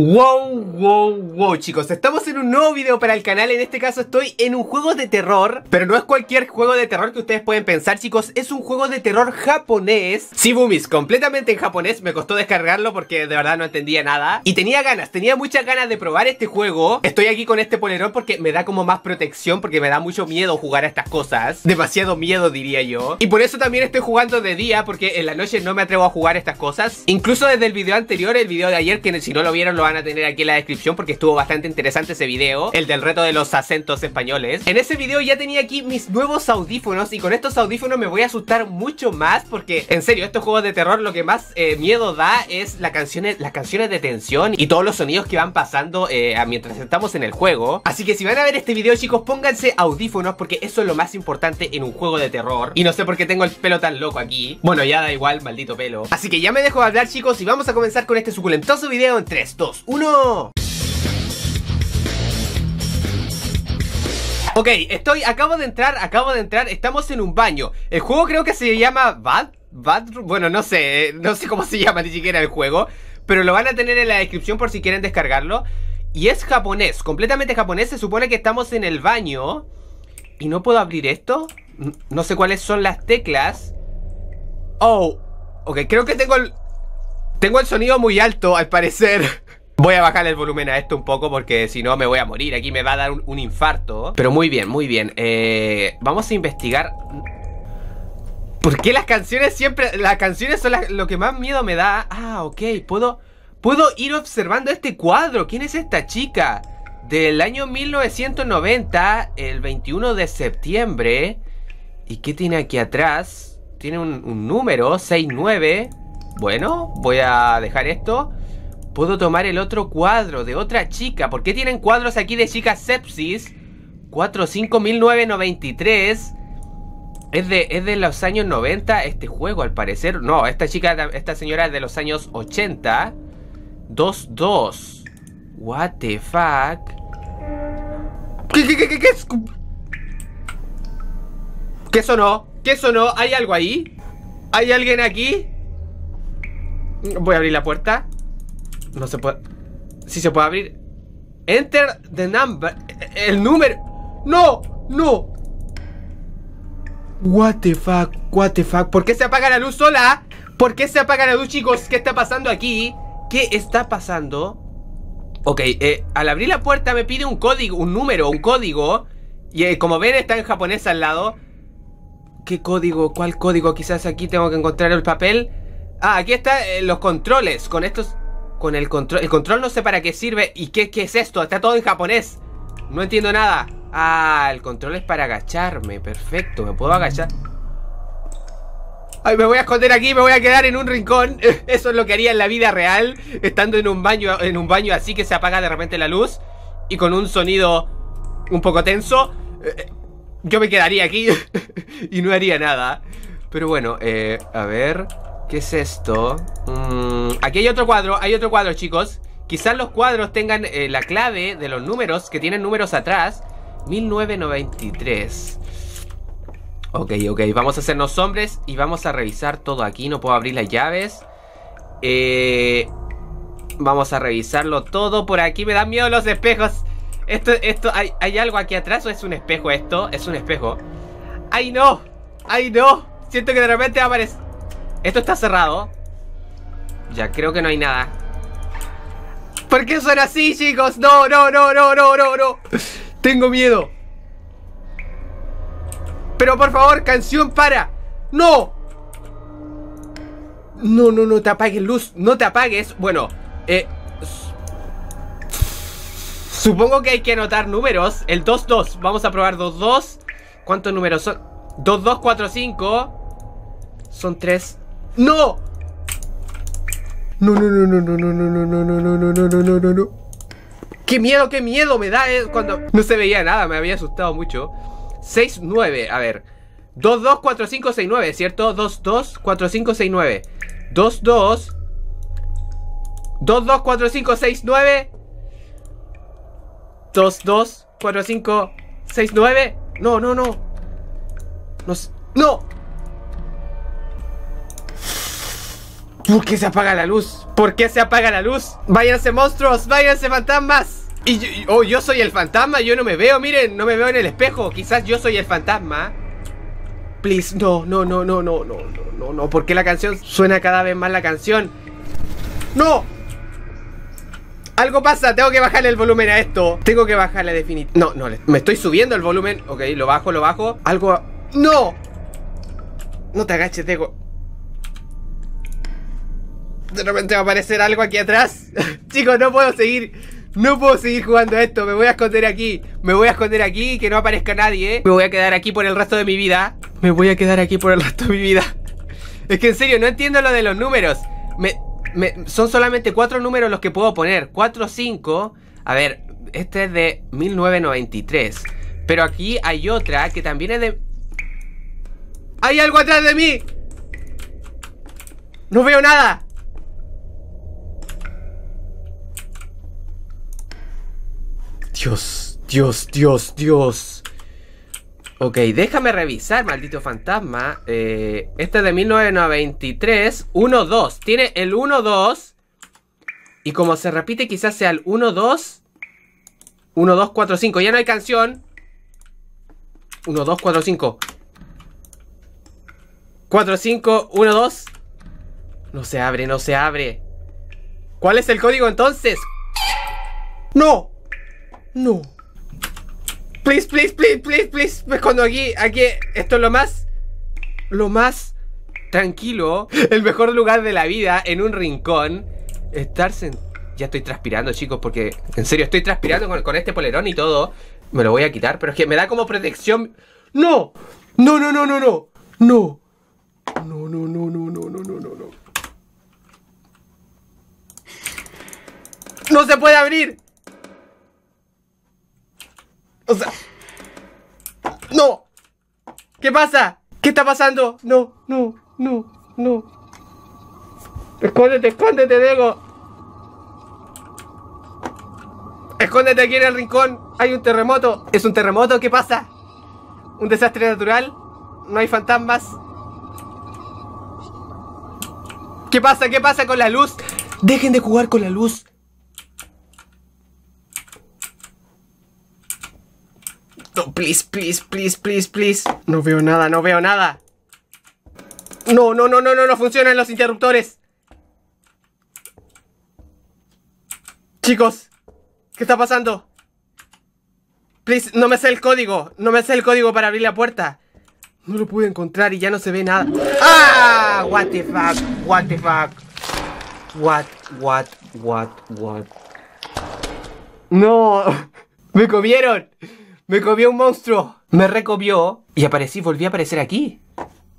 Wow, wow, wow chicos, estamos en un nuevo video para el canal, en este caso estoy en un juego de terror Pero no es cualquier juego de terror que ustedes pueden pensar chicos, es un juego de terror japonés Sí, Boomies, completamente en japonés, me costó descargarlo porque de verdad no entendía nada Y tenía ganas, tenía muchas ganas de probar este juego Estoy aquí con este polerón porque me da como más protección, porque me da mucho miedo jugar a estas cosas Demasiado miedo diría yo Y por eso también estoy jugando de día, porque en la noche no me atrevo a jugar estas cosas Incluso desde el video anterior, el video de ayer, que si no lo vieron lo van a tener aquí en la descripción porque estuvo bastante interesante ese video, el del reto de los acentos españoles. En ese video ya tenía aquí mis nuevos audífonos y con estos audífonos me voy a asustar mucho más porque en serio, estos juegos de terror lo que más eh, miedo da es canciones, las canciones de tensión y todos los sonidos que van pasando eh, mientras estamos en el juego. Así que si van a ver este video chicos, pónganse audífonos porque eso es lo más importante en un juego de terror. Y no sé por qué tengo el pelo tan loco aquí. Bueno, ya da igual, maldito pelo. Así que ya me dejo hablar chicos y vamos a comenzar con este suculentoso video en 3, 2, uno 1. Ok, estoy, acabo de entrar, acabo de entrar, estamos en un baño. El juego creo que se llama Bad, Bad, bueno, no sé, eh, no sé cómo se llama ni siquiera el juego, pero lo van a tener en la descripción por si quieren descargarlo. Y es japonés, completamente japonés, se supone que estamos en el baño. ¿Y no puedo abrir esto? No sé cuáles son las teclas. Oh, ok, creo que tengo el, tengo el sonido muy alto, al parecer. Voy a bajar el volumen a esto un poco porque si no me voy a morir. Aquí me va a dar un, infarto. Pero muy bien, muy bien. Eh, vamos a investigar... ¿Por qué las canciones siempre... Las canciones son lo que más miedo me da? Ah, ok, puedo... Puedo ir observando este cuadro. ¿Quién es esta chica? Del año 1990, el 21 de septiembre. ¿Y qué tiene aquí atrás? Tiene un, un número, 69. Bueno, voy a dejar esto. Puedo tomar el otro cuadro de otra chica. ¿Por qué tienen cuadros aquí de chicas sepsis? 45.993. Es de, es de los años 90 este juego, al parecer. No, esta chica, esta señora es de los años 80. 2-2. What the fuck. ¿Qué, qué, qué, qué, qué? ¿Qué sonó? ¿Qué sonó? ¿Hay algo ahí? ¿Hay alguien aquí? Voy a abrir la puerta. No se puede... si se puede abrir. Enter the number. El número. No, no. What the fuck, what the fuck. ¿Por qué se apaga la luz sola? ¿Por qué se apaga la luz, chicos? ¿Qué está pasando aquí? ¿Qué está pasando? Ok, eh, al abrir la puerta me pide un código, un número, un código. Y eh, como ven está en japonés al lado. ¿Qué código? ¿Cuál código? Quizás aquí tengo que encontrar el papel. Ah, aquí están eh, los controles. Con estos con el control. El control no sé para qué sirve. ¿Y qué, es esto? Está todo en japonés. No entiendo nada. Ah, el control es para agacharme. Perfecto, me puedo agachar. Ay, me voy a esconder aquí, me voy a quedar en un rincón. Eso es lo que haría en la vida real, estando en un baño, en un baño así que se apaga de repente la luz y con un sonido un poco tenso. Eh, yo me quedaría aquí y no haría nada. Pero bueno, eh, a ver. ¿Qué es esto? Mm, aquí hay otro cuadro, hay otro cuadro, chicos. Quizás los cuadros tengan eh, la clave de los números, que tienen números atrás. 1993. Ok, ok, vamos a hacernos hombres y vamos a revisar todo aquí. No puedo abrir las llaves. Eh, vamos a revisarlo todo por aquí. Me dan miedo los espejos. Esto, esto, hay, hay algo aquí atrás o es un espejo esto? Es un espejo. ¡Ay no! ¡Ay no! Siento que de repente aparece. Esto está cerrado. Ya creo que no hay nada. ¿Por qué son así, chicos? No, no, no, no, no, no, no. Tengo miedo. Pero por favor, canción para. ¡No! No, no, no te apagues, luz. No te apagues. Bueno, eh. Supongo que hay que anotar números. El 2-2. Vamos a probar 2-2. ¿Cuántos números son? 2-2-4-5. Son 3. ¡No! No, no, no, no, no, no, no, no, no, no, no, no, no, no, no, no. ¡Qué no miedo, qué miedo me da! Eh, cuando no se veía nada, me había asustado mucho. 6-9, a ver. 2-2, 4-5, 6-9, ¿cierto? 2-2, 4-5, 6-9. 2-2. 2-2, 4-5, 6-9. 2-2, 4-5, 6-9. No, no, no. No. no. ¿Por qué se apaga la luz? ¿Por qué se apaga la luz? Váyanse monstruos, váyanse fantasmas. Y yo, oh, yo soy el fantasma, yo no me veo, miren, no me veo en el espejo. Quizás yo soy el fantasma. Please, no, no, no, no, no, no, no, no, no. ¿Por qué la canción suena cada vez más la canción? ¡No! Algo pasa, tengo que bajarle el volumen a esto. Tengo que bajarle definit... No, no, me estoy subiendo el volumen. Ok, lo bajo, lo bajo. Algo... ¡No! No te agaches, tengo. De repente va a aparecer algo aquí atrás. Chicos, no puedo seguir. No puedo seguir jugando a esto. Me voy a esconder aquí. Me voy a esconder aquí. Que no aparezca nadie, Me voy a quedar aquí por el resto de mi vida. Me voy a quedar aquí por el resto de mi vida. Es que en serio, no entiendo lo de los números. Me, son solamente cuatro números los que puedo poner. Cuatro, cinco, A ver, este es de 1993. Pero aquí hay otra que también es de... ¡Hay algo atrás de mí! ¡No veo nada! Dios, Dios, Dios, Dios. Ok, déjame revisar, maldito fantasma. Eh, este es de 1993, 1-2. Tiene el 1-2. Y como se repite, quizás sea el 1-2. 1-2-4-5. Ya no hay canción. 1-2-4-5. 4-5-1-2. No se abre, no se abre. ¿Cuál es el código entonces? ¡No! No. Please, please, please, please, please. Me escondo pues aquí, aquí. Esto es lo más. Lo más tranquilo. El mejor lugar de la vida, en un rincón. Estarse. Ya estoy transpirando, chicos, porque en serio estoy transpirando con, con este polerón y todo. Me lo voy a quitar, pero es que me da como protección. ¡No! ¡No, no, no, no, no! ¡No! No, no, no, no, no, no, no, no, no. ¡No se puede abrir! O sea... ¡No! ¿Qué pasa? ¿Qué está pasando? No, no, no, no. Escóndete, escóndete, Diego. Escóndete aquí en el rincón. Hay un terremoto. ¿Es un terremoto? ¿Qué pasa? ¿Un desastre natural? ¿No hay fantasmas? ¿Qué pasa? ¿Qué pasa con la luz? Dejen de jugar con la luz. Please, please, please, please, please. No veo nada, no veo nada. No, no, no, no, no, no funcionan los interruptores. Chicos, ¿qué está pasando? Please, no me sé el código. No me sé el código para abrir la puerta. No lo pude encontrar y ya no se ve nada. ¡Ah! What the fuck, what the fuck. What, what, what, what. No, me comieron. Me comió un monstruo. Me recobió y aparecí, volví a aparecer aquí.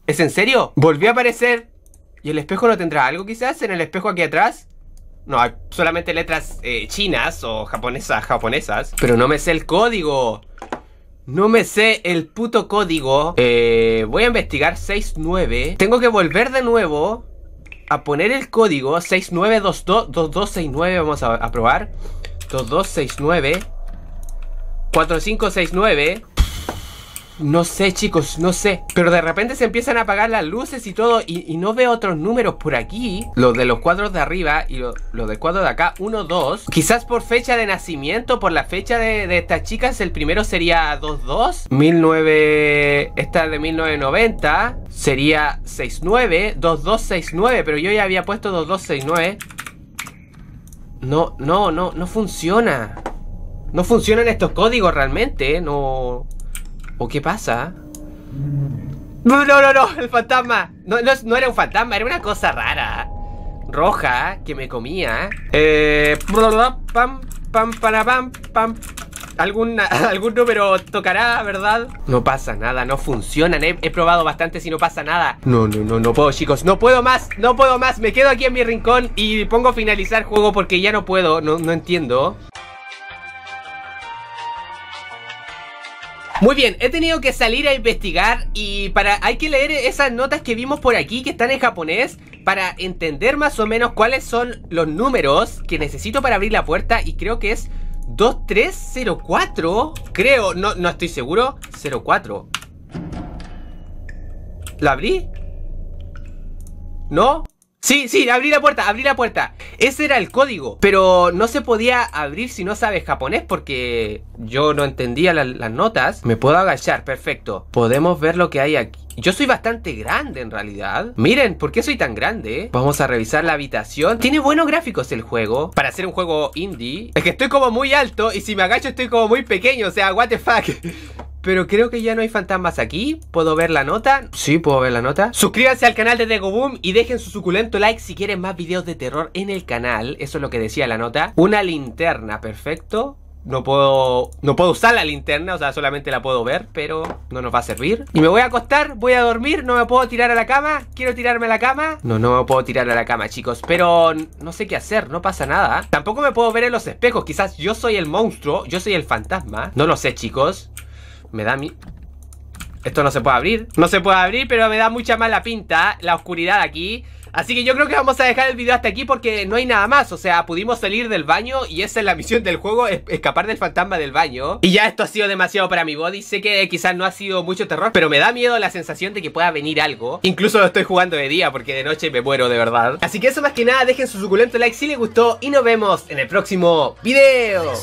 ¿Es en serio? Volví a aparecer. ¿Y el espejo no tendrá algo quizás en el espejo aquí atrás? No, hay solamente letras eh, chinas o japonesas, japonesas. Pero no me sé el código. No me sé el puto código. Eh, voy a investigar 69. Tengo que volver de nuevo a poner el código 6922-2269. Vamos a, a probar. 2269. 4569. No sé, chicos, no sé. Pero de repente se empiezan a apagar las luces y todo. Y, no veo otros números por aquí. Los de los cuadros de arriba y los lo del cuadro de acá, 1, 2. Quizás por fecha de nacimiento, por la fecha de, estas chicas, el primero sería 2, 2. 19. Esta de 1990 sería 69. 2269. Pero yo ya había puesto 2269. No, no, no, no funciona. No funcionan estos códigos realmente, ¿eh? No... ¿O qué pasa? No, no, no, no, el fantasma no, era un fantasma, era una cosa rara ¿eh? Roja, ¿eh? que me comía Eh... Pam, pam, para, pam, pam Algún, algún número tocará, ¿verdad? No pasa nada, no funcionan He, he probado bastante si no pasa nada No, no, no, no puedo chicos, no puedo más No puedo más, me quedo aquí en mi rincón Y pongo finalizar juego porque ya no puedo No, no entiendo Muy bien, he tenido que salir a investigar y para hay que leer esas notas que vimos por aquí que están en japonés para entender más o menos cuáles son los números que necesito para abrir la puerta y creo que es 2304, creo, no, no estoy seguro, 04. ¿La abrí? ¿No? Sí, sí, abrí la puerta, abrí la puerta. Ese era el código, pero no se podía abrir si no sabes japonés porque yo no entendía las notas. Me puedo agachar, perfecto. Podemos ver lo que hay aquí. Yo soy bastante grande en realidad. Miren, ¿por qué soy tan grande? Vamos a revisar la habitación. Tiene buenos gráficos el juego. Para ser un juego indie. Es que estoy como muy alto y si me agacho estoy como muy pequeño. O sea, what the fuck. pero creo que ya no hay fantasmas aquí. ¿Puedo ver la nota? Sí, puedo ver la nota. Suscríbanse al canal de Degoboom y dejen su suculento like si quieren más videos de terror en el canal. Eso es lo que decía la nota. Una linterna, perfecto. No puedo, no puedo usar la linterna, o sea, solamente la puedo ver, pero no nos va a servir. Y me voy a acostar, voy a dormir, no me puedo tirar a la cama. Quiero tirarme a la cama. No, no me puedo tirar a la cama, chicos, pero no sé qué hacer, no pasa nada. Tampoco me puedo ver en los espejos, quizás yo soy el monstruo, yo soy el fantasma. No lo sé, chicos. Me da mi... Esto no se puede abrir No se puede abrir, pero me da mucha mala pinta La oscuridad aquí Así que yo creo que vamos a dejar el video hasta aquí porque no hay nada más O sea, pudimos salir del baño y esa es la misión del juego Escapar del fantasma del baño Y ya esto ha sido demasiado para mi body Sé que quizás no ha sido mucho terror Pero me da miedo la sensación de que pueda venir algo Incluso lo estoy jugando de día porque de noche me muero de verdad Así que eso más que nada, dejen su suculento like si les gustó Y nos vemos en el próximo video